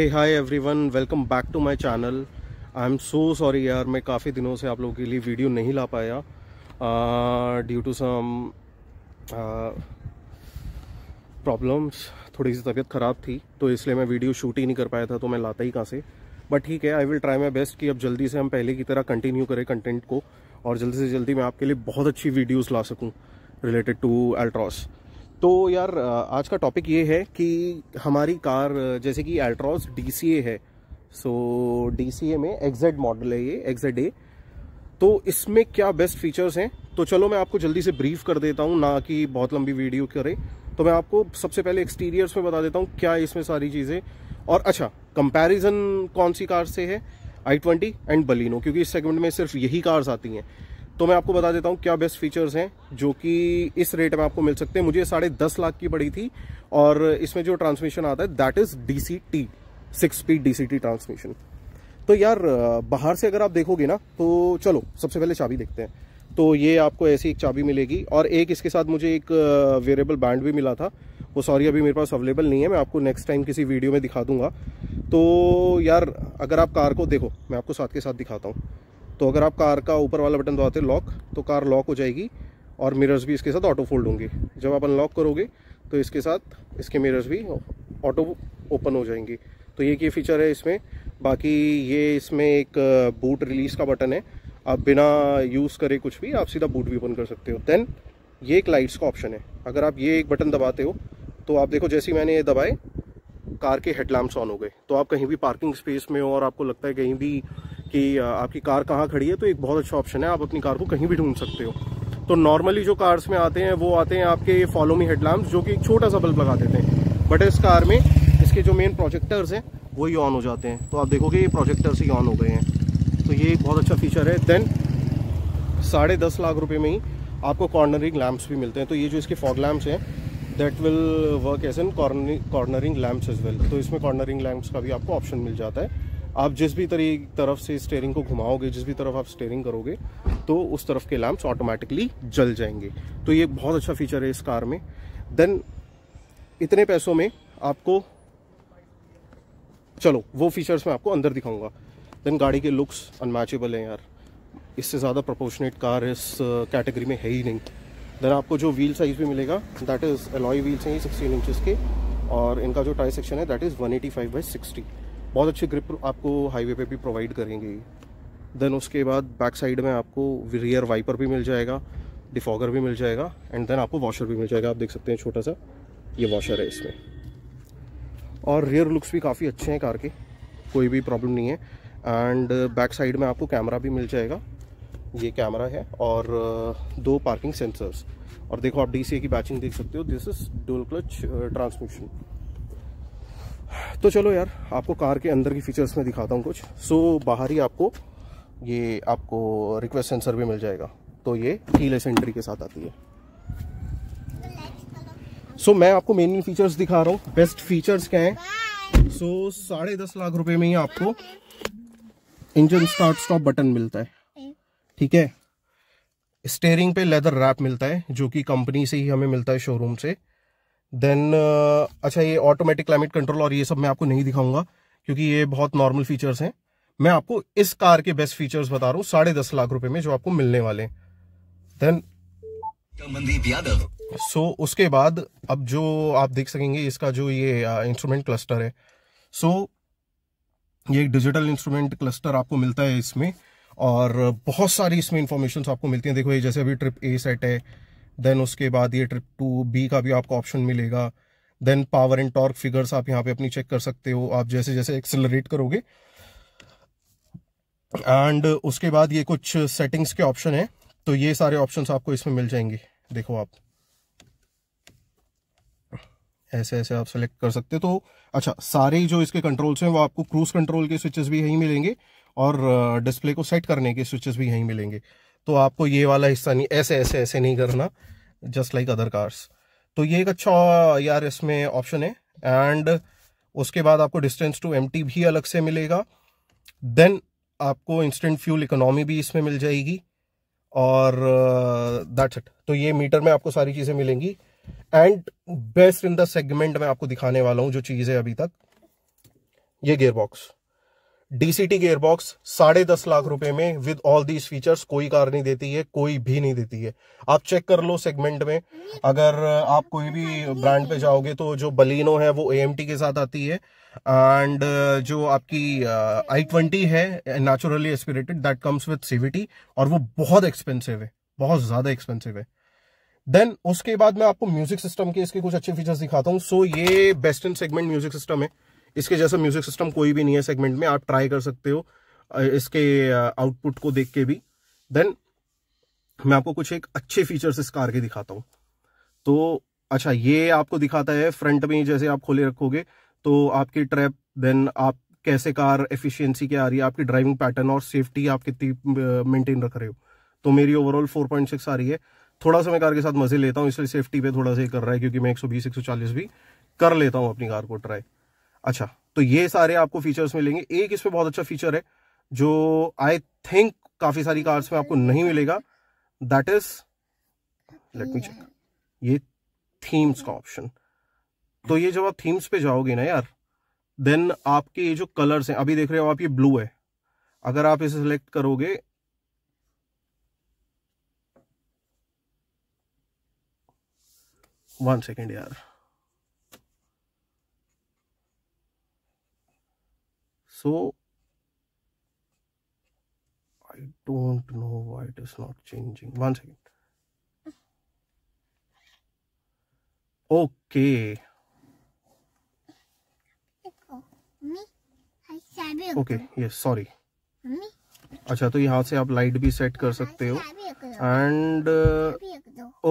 Hey hi everyone welcome back to my channel I am so sorry यार मैं काफ़ी दिनों से आप लोगों के लिए वीडियो नहीं ला पाया ड्यू टू सम प्रॉब्लम्स थोड़ी सी तबीयत ख़राब थी तो इसलिए मैं वीडियो शूट ही नहीं कर पाया था तो मैं लाता ही कहाँ से बट ठीक है I will try my best कि अब जल्दी से हम पहले की तरह कंटिन्यू करें कंटेंट को और जल्दी से जल्दी मैं आपके लिए बहुत अच्छी वीडियोज़ ला सकूँ रिलेटेड टू एल्ट्रॉस तो यार आज का टॉपिक ये है कि हमारी कार जैसे कि एल्ट्रॉस डी है सो so, डी में एग्जेड मॉडल है ये एग्जेड ए तो इसमें क्या बेस्ट फीचर्स हैं तो चलो मैं आपको जल्दी से ब्रीफ कर देता हूँ ना कि बहुत लंबी वीडियो करें तो मैं आपको सबसे पहले एक्सटीरियर्स में बता देता हूँ क्या इसमें सारी चीज़ें और अच्छा कंपैरिजन कौन सी कार से है आई ट्वेंटी एंड बलिनो क्योंकि इस सेगमेंट में सिर्फ यही कार्स आती हैं तो मैं आपको बता देता हूँ क्या बेस्ट फीचर्स हैं जो कि इस रेट में आपको मिल सकते हैं मुझे साढ़े दस लाख की पड़ी थी और इसमें जो ट्रांसमिशन आता है that is D C T six speed D C T transmission तो यार बाहर से अगर आप देखोगे ना तो चलो सबसे पहले चाबी देखते हैं तो ये आपको ऐसी एक चाबी मिलेगी और एक इसके साथ मुझे एक वेरिएबल uh, बैंड भी मिला था वो सॉरी अभी मेरे पास अवेलेबल नहीं है मैं आपको नेक्स्ट टाइम किसी वीडियो में दिखा दूंगा तो यार अगर आप कार को देखो मैं आपको साथ के साथ दिखाता हूँ तो अगर आप कार का ऊपर वाला बटन दबाते लॉक तो कार लॉक हो जाएगी और मिरर्स भी इसके साथ ऑटो फोल्ड होंगे जब आप अनलॉक करोगे तो इसके साथ इसके मिरर्स भी ऑटो ओपन हो जाएंगे तो ये ये फीचर है इसमें बाकी ये इसमें एक बूट uh, रिलीज़ का बटन है आप बिना यूज़ करे कुछ भी आप सीधा बूट भी ओपन कर सकते हो देन ये एक लाइट्स का ऑप्शन है अगर आप ये एक बटन दबाते हो तो आप देखो जैसे ही मैंने ये दबाए कार के हेडलैम्प्स ऑन हो गए तो आप कहीं भी पार्किंग स्पेस में हो और आपको लगता है कहीं भी कि आपकी कार कहाँ खड़ी है तो एक बहुत अच्छा ऑप्शन है आप अपनी कार को कहीं भी ढूंढ सकते हो तो नॉर्मली जो कार्स में आते हैं वो आते हैं आपके फॉलो मी हेडलैम्प जो कि एक छोटा सा बल्ब लगा देते हैं बट इस कार में इसके जो मेन प्रोजेक्टर्स हैं वो ही ऑन हो जाते हैं तो आप देखोगे ये प्रोजेक्टर्स ही ऑन हो गए हैं तो ये एक बहुत अच्छा फीचर है देन साढ़े दस लाख रुपये में ही आपको कॉर्नरिंग लैम्प्स भी मिलते हैं तो ये जो इसके फॉग लैम्प्स हैं that will work as an cornering lamps as well तो इसमें कॉर्नरिंग लैम्प्स का भी आपको ऑप्शन मिल जाता है आप जिस भी तरी तरफ से स्टेयरिंग को घुमाओगे जिस भी तरफ आप स्टेयरिंग करोगे तो उस तरफ के लैम्प्स ऑटोमेटिकली जल जाएंगे तो ये बहुत अच्छा फीचर है इस कार में देन इतने पैसों में आपको चलो वो फीचर्स मैं आपको अंदर दिखाऊंगा देन गाड़ी के लुक्स अनमैचेबल हैं यार इससे ज़्यादा प्रपोर्शनेट कार इस कैटेगरी uh, में है ही नहीं देन आपको जो व्हील साइज़ भी मिलेगा दैट इज़ एलॉय व्हील्स हैं सिक्सटीन इंचज़ के और इनका जो टाई सेक्शन है that is one eighty five by sixty बहुत अच्छी ग्रिप आपको हाईवे पे भी प्रोवाइड करेंगे देन उसके बाद बैक साइड में आपको रियर वाइपर भी मिल जाएगा डिफॉगर भी मिल जाएगा एंड देन आपको वॉशर भी मिल जाएगा आप देख सकते हैं छोटा सा ये वॉशर है इसमें और रियर लुक्स भी काफ़ी अच्छे हैं कार के कोई भी प्रॉब्लम नहीं है एंड बैक साइड में आपको कैमरा भी मिल जाएगा ये कैमरा है और दो पार्किंग सेंसर्स और देखो आप डी की बैचिंग देख सकते हो this is dual clutch transmission तो चलो यार आपको कार के अंदर की फीचर्स में दिखाता हूँ कुछ सो बाहर ही आपको ये आपको रिक्वेस्ट सेंसर भी मिल जाएगा तो ये कीलेस एंट्री के साथ आती है सो so, मैं आपको मेन मेन फीचर्स दिखा रहा हूँ बेस्ट फीचर्स क्या हैं सो साढ़े दस लाख रुपए में ही आपको इंजन स्टार्ट स्टॉप बटन मिलता है ठीक है स्टेयरिंग पे लेदर रैप मिलता है जो कि कंपनी से ही हमें मिलता है शोरूम से देन uh, अच्छा ये ऑटोमेटिक क्लाइमेट कंट्रोल और ये सब मैं आपको नहीं दिखाऊंगा क्योंकि ये बहुत नॉर्मल फीचर्स हैं मैं आपको इस कार के बेस्ट फीचर्स बता रहा हूँ साढ़े दस लाख रुपए में जो आपको मिलने वाले देन मनदीप यादव सो उसके बाद अब जो आप देख सकेंगे इसका जो ये इंस्ट्रूमेंट uh, क्लस्टर है सो so, ये एक डिजिटल इंस्ट्रूमेंट क्लस्टर आपको मिलता है इसमें और बहुत सारी इसमें इंफॉर्मेशन आपको मिलती है देखो ये जैसे अभी ट्रिप ए सेट है देन उसके बाद ये ट्रिप टू बी का भी आपको ऑप्शन मिलेगा then power and torque figures आप यहाँ पे अपनी चेक कर सकते हो आप जैसे जैसे एक्सेलरेट करोगे एंड उसके बाद ये कुछ सेटिंग्स के ऑप्शन है तो ये सारे ऑप्शंस आपको इसमें मिल जाएंगे देखो आप ऐसे ऐसे आप सेलेक्ट कर सकते हो तो अच्छा सारे जो इसके कंट्रोल्स हैं वो आपको क्रूज कंट्रोल के स्विचेस भी यहीं मिलेंगे और डिस्प्ले uh, को सेट करने के स्विचेस भी यहीं मिलेंगे तो आपको ये वाला हिस्सा नहीं ऐसे ऐसे ऐसे नहीं करना जस्ट लाइक अदर कार्स तो ये एक अच्छा यार इसमें ऑप्शन है एंड उसके बाद आपको डिस्टेंस टू एम भी अलग से मिलेगा देन आपको इंस्टेंट फ्यूल इकोनॉमी भी इसमें मिल जाएगी और दैट्स uh, इट तो ये मीटर में आपको सारी चीज़ें मिलेंगी and best in the segment मैं आपको दिखाने वाला हूँ जो चीज़ है अभी तक ये गेयर बॉक्स डीसीटी गेयरबॉक्स साढ़े दस लाख रुपए में विद ऑल दीज फीचर्स कोई कार नहीं देती है कोई भी नहीं देती है आप चेक कर लो सेगमेंट में अगर आप कोई भी ब्रांड पे जाओगे तो जो बलिनो है वो ए के साथ आती है एंड जो आपकी आई uh, ट्वेंटी है naturally aspirated that comes with CVT और वो बहुत एक्सपेंसिव है बहुत ज्यादा एक्सपेंसिव है देन उसके बाद मैं आपको म्यूजिक सिस्टम के इसके कुछ अच्छे फीचर्स दिखाता हूँ सो so, ये best in segment music system है इसके जैसा म्यूजिक सिस्टम कोई भी नहीं है सेगमेंट में आप ट्राई कर सकते हो इसके आउटपुट को देख के भी देन मैं आपको कुछ एक अच्छे फीचर्स इस कार के दिखाता हूँ तो अच्छा ये आपको दिखाता है फ्रंट में जैसे आप खोले रखोगे तो आपकी ट्रैप देन आप कैसे कार एफिशिएंसी क्या आ रही है आपकी ड्राइविंग पैटर्न और सेफ्टी आप कितनी मेंटेन रख रहे हो तो मेरी ओवरऑल 4.6 आ रही है थोड़ा सा मैं कार के साथ मजे लेता हूँ इसलिए सेफ्टी पे थोड़ा सा कर रहा है क्योंकि मैं एक सौ भी कर लेता हूँ अपनी कार को ट्राई अच्छा तो ये सारे आपको फीचर्स मिलेंगे एक इसमें बहुत अच्छा फीचर है जो आई थिंक काफ़ी सारी कार्स में आपको नहीं मिलेगा that is let me check ये थीम्स का ऑप्शन तो ये जब आप थीम्स पे जाओगे ना यार देन आपके ये जो कलर्स हैं अभी देख रहे हो आप ये ब्लू है अगर आप इसे सिलेक्ट करोगे वन सेकेंड यार so I don't know why it is not changing one second okay okay ये सॉरी अच्छा तो यहाँ से आप लाइट भी सेट कर सकते हो एंड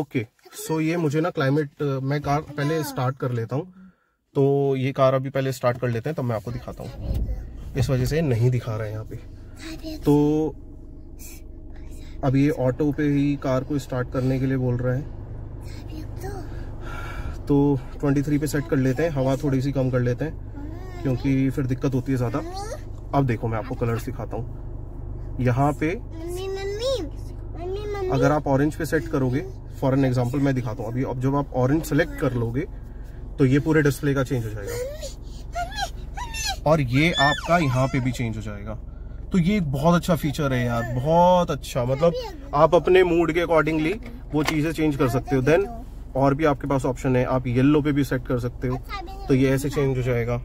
ओके सो ये मुझे ना क्लाइमेट uh, मैं कार पहले स्टार्ट कर लेता हूँ तो ये कार अभी पहले स्टार्ट कर लेते हैं तब तो मैं आपको दिखाता हूँ इस वजह से नहीं दिखा रहा है यहाँ पे तो अब ये ऑटो पे ही कार को स्टार्ट करने के लिए बोल रहा है तो 23 पे सेट कर लेते हैं हवा थोड़ी सी कम कर लेते हैं क्योंकि फिर दिक्कत होती है ज़्यादा अब देखो मैं आपको कलर सिखाता हूँ यहाँ पे अगर आप ऑरेंज पे सेट करोगे फॉर एन एग्जाम्पल मैं दिखाता हूँ अभी अब जब आप ऑरेंज सेलेक्ट कर लोगे तो ये पूरे डिस्प्ले का चेंज हो जाएगा और ये आपका यहाँ पे भी चेंज हो जाएगा तो ये एक बहुत अच्छा फीचर है यार बहुत अच्छा मतलब आप अपने मूड के अकॉर्डिंगली वो चीज़ें चेंज कर सकते हो देन और भी आपके पास ऑप्शन है आप येलो पे भी सेट कर सकते हो तो ये ऐसे चेंज हो जाएगा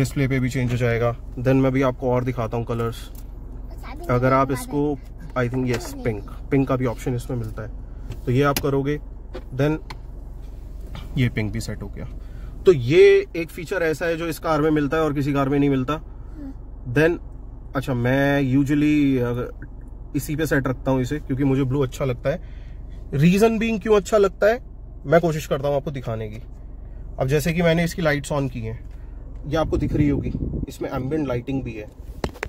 डिस्प्ले पे भी चेंज हो जाएगा देन मैं भी आपको और दिखाता हूँ कलर्स अगर आप इसको I think yes pink pink का भी ऑप्शन इसमें मिलता है तो ये आप करोगे देन ये पिंक भी सेट हो गया तो ये एक फीचर ऐसा है जो इस कार में मिलता है और किसी कार में नहीं मिलता देन अच्छा मैं यूजली इसी पे सेट रखता हूँ इसे क्योंकि मुझे ब्लू अच्छा लगता है रीजन बींग क्यों अच्छा लगता है मैं कोशिश करता हूँ आपको दिखाने की अब जैसे कि मैंने इसकी लाइट्स ऑन की हैं ये आपको दिख रही होगी इसमें एम्बियंट लाइटिंग भी है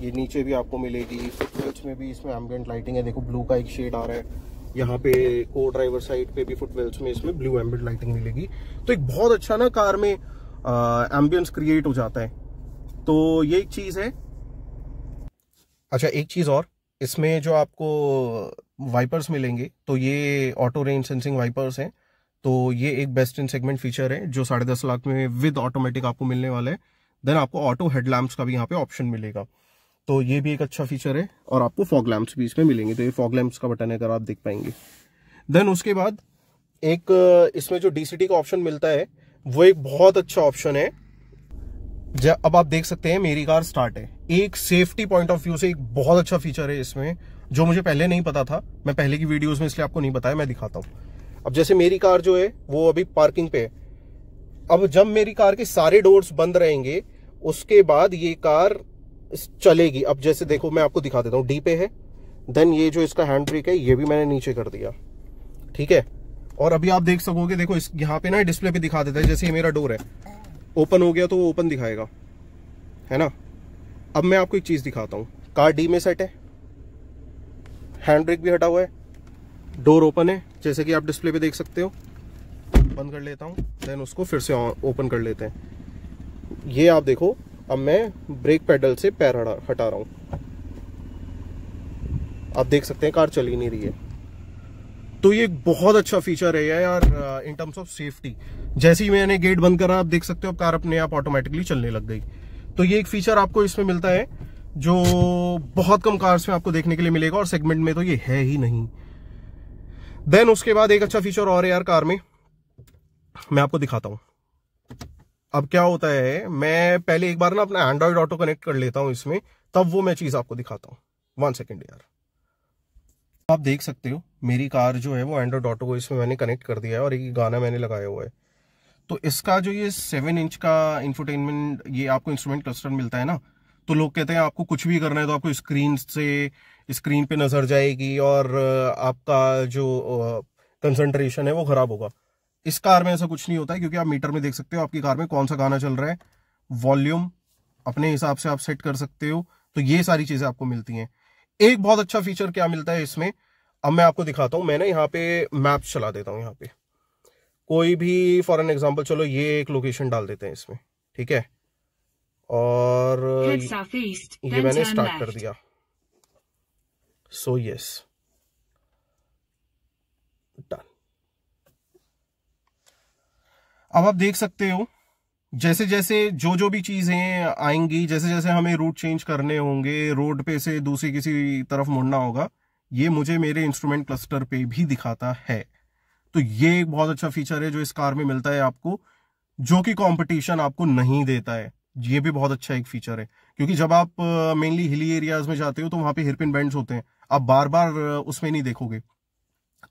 ये नीचे भी आपको मिलेगी बीच में भी इसमें एम्बियन लाइटिंग है देखो ब्लू का एक शेड आ रहा है यहाँ पे को ड्राइवर साइड पे भी फुटवेल्स में इसमें ब्लू एम्बेड लाइटिंग मिलेगी तो एक बहुत अच्छा ना कार में एम्बियंस क्रिएट हो जाता है तो ये एक चीज़ है अच्छा एक चीज़ और इसमें जो आपको वाइपर्स मिलेंगे तो ये ऑटो रेंज सेंसिंग वाइपर्स हैं तो ये एक बेस्ट इन सेगमेंट फीचर है जो साढ़े दस लाख में विद ऑटोमेटिक आपको मिलने वाला है देन आपको ऑटो हेडलैम्प का भी यहाँ पे ऑप्शन मिलेगा तो ये भी एक अच्छा फीचर है और आपको फॉग लैम्प्स भी इसमें मिलेंगे तो ये फॉग लैम्प्स का बटन है अगर आप देख पाएंगे देन उसके बाद एक इसमें जो डीसीटी का ऑप्शन मिलता है वो एक बहुत अच्छा ऑप्शन है जब अब आप देख सकते हैं मेरी कार स्टार्ट है एक सेफ्टी पॉइंट ऑफ व्यू से एक बहुत अच्छा फीचर है इसमें जो मुझे पहले नहीं पता था मैं पहले की वीडियोस में इसलिए आपको नहीं बताया मैं दिखाता हूं अब जैसे मेरी कार जो है वो अभी पार्किंग पे है अब जब मेरी कार के सारे डोर्स बंद रहेंगे उसके बाद ये कार चलेगी अब जैसे देखो मैं आपको दिखा देता हूँ डी पे है देन ये जो इसका हैंड ब्रेक है ये भी मैंने नीचे कर दिया ठीक है और अभी आप देख सकोगे देखो इस यहाँ पे ना डिस्प्ले पे दिखा देता है जैसे ये मेरा डोर है ओपन हो गया तो वो ओपन दिखाएगा है ना अब मैं आपको एक चीज़ दिखाता हूँ कार डी में सेट है हैंड ब्रेक भी हटा हुआ है डोर ओपन है जैसे कि आप डिस्प्ले पे देख सकते हो बंद कर लेता हूँ देन उसको फिर से ओपन कर लेते हैं ये आप देखो अब मैं ब्रेक पैडल से पैर हटा रहा हूँ आप देख सकते हैं कार चली नहीं रही है तो ये बहुत अच्छा फीचर है यार इन टर्म्स ऑफ सेफ्टी जैसे ही मैंने गेट बंद करा आप देख सकते हो कार अपने आप ऑटोमेटिकली चलने लग गई तो ये एक फीचर आपको इसमें मिलता है जो बहुत कम कार्स में आपको देखने के लिए मिलेगा और सेगमेंट में तो ये है ही नहीं देन उसके बाद एक अच्छा फीचर और है यार कार में मैं आपको दिखाता हूं अब क्या होता है मैं पहले एक बार ना अपना एंड्रॉइड ऑटो कनेक्ट कर लेता हूँ इसमें तब वो मैं चीज आपको दिखाता हूँ वन सेकेंड यार आप देख सकते हो मेरी कार जो है वो एंड्रॉइड ऑटो को इसमें मैंने कनेक्ट कर दिया है और एक गाना मैंने लगाया हुआ है तो इसका जो ये सेवन इंच का इंफोटेनमेंट ये आपको इंस्ट्रूमेंट क्लस्टर मिलता है ना तो लोग कहते हैं आपको कुछ भी करना है तो आपको स्क्रीन से स्क्रीन पे नजर जाएगी और आपका जो कंसंट्रेशन है वो खराब होगा इस कार में ऐसा कुछ नहीं होता है क्योंकि आप मीटर में देख सकते हो आपकी कार में कौन सा गाना चल रहा है वॉल्यूम अपने हिसाब से आप सेट कर सकते हो तो ये सारी चीजें आपको मिलती हैं एक बहुत अच्छा फीचर क्या मिलता है इसमें अब मैं आपको दिखाता हूं मैंने यहाँ पे मैप चला देता हूँ यहाँ पे कोई भी फॉर एन एग्जाम्पल चलो ये एक लोकेशन डाल देते हैं इसमें ठीक है और ये मैंने स्टार्ट कर दिया सो so, यस yes. अब आप देख सकते हो जैसे जैसे जो जो भी चीज़ें आएंगी जैसे जैसे हमें रूट चेंज करने होंगे रोड पे से दूसरी किसी तरफ मुड़ना होगा ये मुझे मेरे इंस्ट्रूमेंट क्लस्टर पे भी दिखाता है तो ये एक बहुत अच्छा फीचर है जो इस कार में मिलता है आपको जो कि कंपटीशन आपको नहीं देता है ये भी बहुत अच्छा एक फीचर है क्योंकि जब आप मेनली हिली एरियाज में जाते हो तो वहां पे हिरपिन बैंड होते हैं आप बार बार उसमें नहीं देखोगे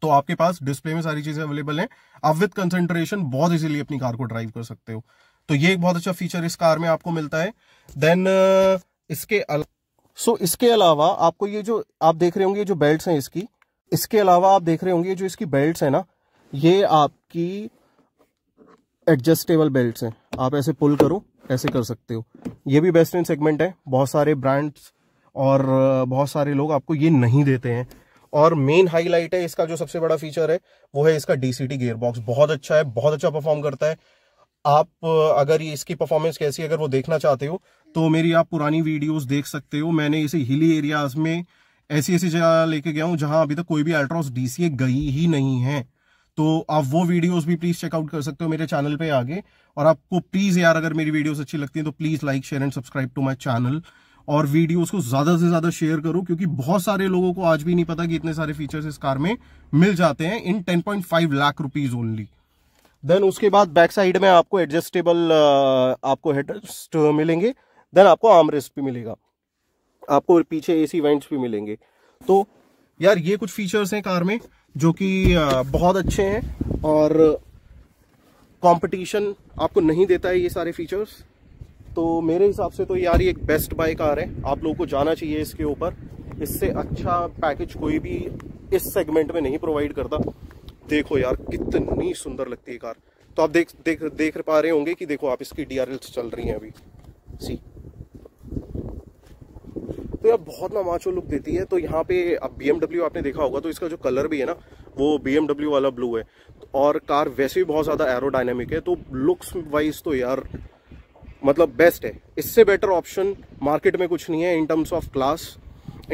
तो आपके पास डिस्प्ले में सारी चीज़ें अवेलेबल हैं आप विद कंसेंट्रेशन बहुत इजीली अपनी कार को ड्राइव कर सकते हो तो ये एक बहुत अच्छा फीचर इस कार में आपको मिलता है देन इसके सो so, इसके अलावा आपको ये जो आप देख रहे होंगे जो बेल्ट हैं इसकी इसके अलावा आप देख रहे होंगे जो इसकी बेल्ट है ना ये आपकी एडजस्टेबल बेल्ट्स हैं आप ऐसे पुल करो ऐसे कर सकते हो ये भी बेस्ट इन सेगमेंट है बहुत सारे ब्रांड्स और बहुत सारे लोग आपको ये नहीं देते हैं और मेन हाईलाइट है इसका जो सबसे बड़ा फीचर है वो है इसका डीसीटी गियरबॉक्स बहुत अच्छा है बहुत अच्छा परफॉर्म करता है आप अगर ये इसकी परफॉर्मेंस कैसी है अगर वो देखना चाहते हो तो मेरी आप पुरानी वीडियोस देख सकते हो मैंने इसे हिली एरियाज में ऐसी ऐसी जगह लेके गया हूँ जहां अभी तक कोई भी अल्ट्रॉस डीसीए गई ही नहीं है तो आप वो वीडियोस भी प्लीज चेकआउट कर सकते हो मेरे चैनल पे आगे और आपको प्लीज यार अगर मेरी वीडियोस अच्छी लगती हैं तो please like share and subscribe to my channel और वीडियोस को ज्यादा से ज्यादा शेयर करो क्योंकि बहुत सारे लोगों को आज भी नहीं पता कि इतने सारे फीचर्स इस कार में मिल जाते हैं in 10.5 lakh rupees only then उसके बाद बैक साइड में आपको एडजस्टेबल uh, आपको हेडस्ट मिलेंगे देन आपको आर्मरेस्ट भी मिलेगा आपको पीछे ए सी भी मिलेंगे तो यार ये कुछ फीचर्स हैं कार में जो कि uh, बहुत अच्छे हैं और कंपटीशन आपको नहीं देता है ये सारे फीचर्स तो मेरे हिसाब से तो यार ये एक बेस्ट बाय कार है आप लोगों को जाना चाहिए इसके ऊपर इससे अच्छा पैकेज कोई भी इस सेगमेंट में नहीं प्रोवाइड करता देखो यार कितनी सुंदर लगती है कार तो आप देख देख देख पा रहे होंगे कि देखो आप इसकी डी चल रही हैं अभी सी तो यार बहुत नमाचो लुक देती है तो यहाँ पे अब बी आपने देखा होगा तो इसका जो कलर भी है ना वो बी वाला ब्लू है और कार वैसे भी बहुत ज़्यादा एरोडाइनमिक है तो लुक्स वाइज तो यार मतलब बेस्ट है इससे बेटर ऑप्शन मार्केट में कुछ नहीं है in terms of class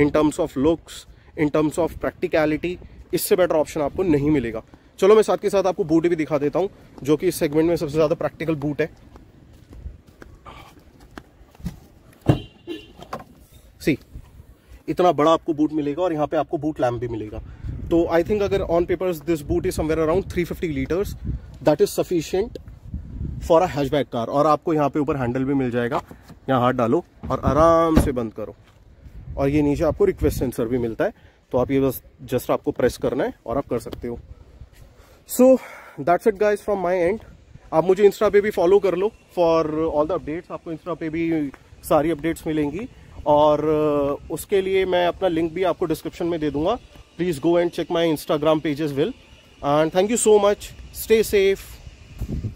in terms of looks in terms of practicality इससे बेटर ऑप्शन आपको नहीं मिलेगा चलो मैं साथ के साथ आपको बूट भी दिखा देता हूँ जो कि इस सेगमेंट में सबसे ज़्यादा प्रैक्टिकल बूट है सी इतना बड़ा आपको बूट मिलेगा और यहाँ पे आपको बूट लैम्प भी मिलेगा तो आई थिंक अगर on papers this boot is somewhere around 350 litres that is sufficient for a hatchback car और आपको यहाँ पे ऊपर हैंडल भी मिल जाएगा यहाँ हाथ डालो और आराम से बंद करो और ये नीचे आपको रिक्वेस्ट सेंसर भी मिलता है तो आप ये बस जस्ट आपको प्रेस करना है और आप कर सकते हो so that's it guys from my end आप मुझे इंस्टा पे भी फॉलो कर लो फॉर ऑल द अपडेट्स आपको इंस्टा पे भी सारी अपडेट्स मिलेंगी और uh, उसके लिए मैं अपना लिंक भी आपको डिस्क्रिप्शन में दे दूंगा please go and check my Instagram pages will and thank you so much stay safe